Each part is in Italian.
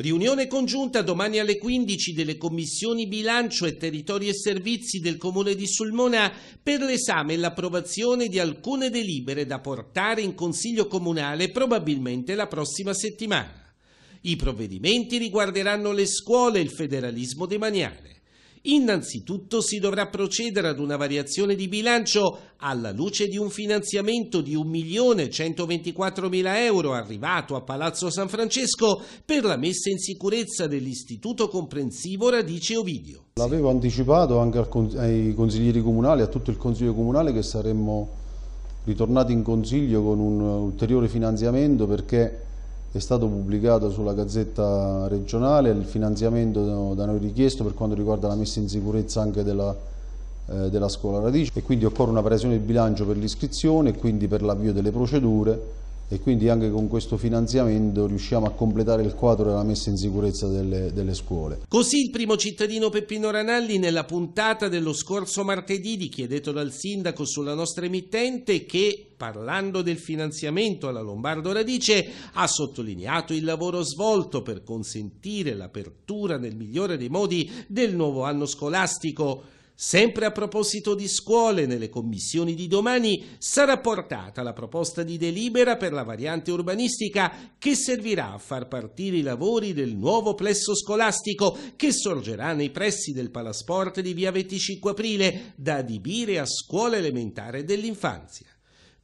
Riunione congiunta domani alle 15 delle commissioni bilancio e territori e servizi del Comune di Sulmona per l'esame e l'approvazione di alcune delibere da portare in Consiglio Comunale probabilmente la prossima settimana. I provvedimenti riguarderanno le scuole e il federalismo demaniale. Innanzitutto si dovrà procedere ad una variazione di bilancio alla luce di un finanziamento di 1.124.000 euro arrivato a Palazzo San Francesco per la messa in sicurezza dell'Istituto Comprensivo Radice Ovidio. L'avevo anticipato anche ai consiglieri comunali, a tutto il Consiglio Comunale che saremmo ritornati in Consiglio con un ulteriore finanziamento perché è stato pubblicato sulla Gazzetta regionale il finanziamento da noi richiesto per quanto riguarda la messa in sicurezza anche della, eh, della scuola Radice e quindi occorre una pressione di bilancio per l'iscrizione e quindi per l'avvio delle procedure e quindi anche con questo finanziamento riusciamo a completare il quadro della messa in sicurezza delle, delle, scuole. Così il primo cittadino Peppino Ranalli nella puntata dello scorso martedì di dal sindaco sulla nostra emittente che parlando del finanziamento alla Lombardo Radice ha sottolineato il lavoro svolto per consentire l'apertura nel migliore dei modi del nuovo anno scolastico Sempre a proposito di scuole, nelle commissioni di domani sarà portata la proposta di delibera per la variante urbanistica che servirà a far partire i lavori del nuovo plesso scolastico che sorgerà nei pressi del Palasport di via 25 aprile da adibire a scuola elementare dell'infanzia.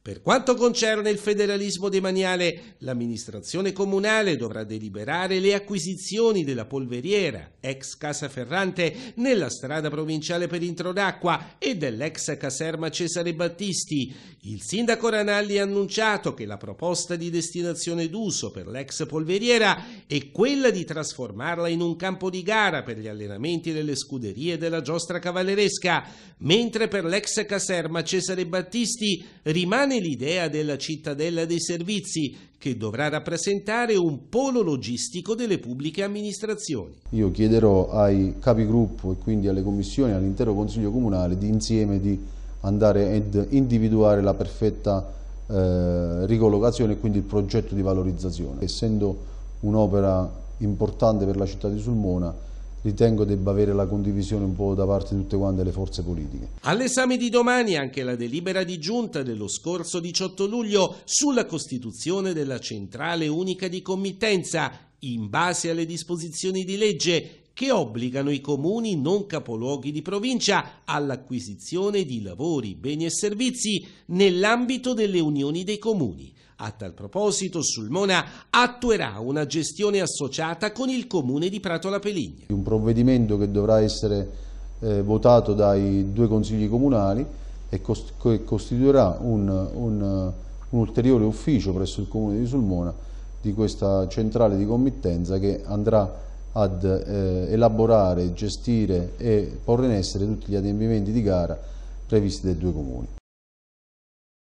Per quanto concerne il federalismo demaniale, l'amministrazione comunale dovrà deliberare le acquisizioni della polveriera, ex Casa Ferrante, nella strada provinciale per Introdacqua e dell'ex caserma Cesare Battisti. Il sindaco Ranalli ha annunciato che la proposta di destinazione d'uso per l'ex polveriera è quella di trasformarla in un campo di gara per gli allenamenti delle scuderie della giostra cavalleresca, mentre per l'ex caserma Cesare Battisti rimane rimane l'idea della cittadella dei servizi che dovrà rappresentare un polo logistico delle pubbliche amministrazioni. Io chiederò ai capigruppo e quindi alle commissioni, e all'intero Consiglio Comunale di insieme di andare ad individuare la perfetta eh, ricollocazione e quindi il progetto di valorizzazione. Essendo un'opera importante per la città di Sulmona, ritengo debba avere la condivisione un po' da parte di tutte quante le forze politiche. All'esame di domani anche la delibera di giunta dello scorso 18 luglio sulla costituzione della centrale unica di committenza in base alle disposizioni di legge che obbligano i comuni non capoluoghi di provincia all'acquisizione di lavori, beni e servizi nell'ambito delle unioni dei comuni. A tal proposito, Sulmona attuerà una gestione associata con il comune di Prato La Peligna. Un provvedimento che dovrà essere eh, votato dai due consigli comunali e cost costituirà un, un, un ulteriore ufficio presso il comune di Sulmona di questa centrale di committenza che andrà ad eh, elaborare, gestire e porre in essere tutti gli adempimenti di gara previsti dai due comuni.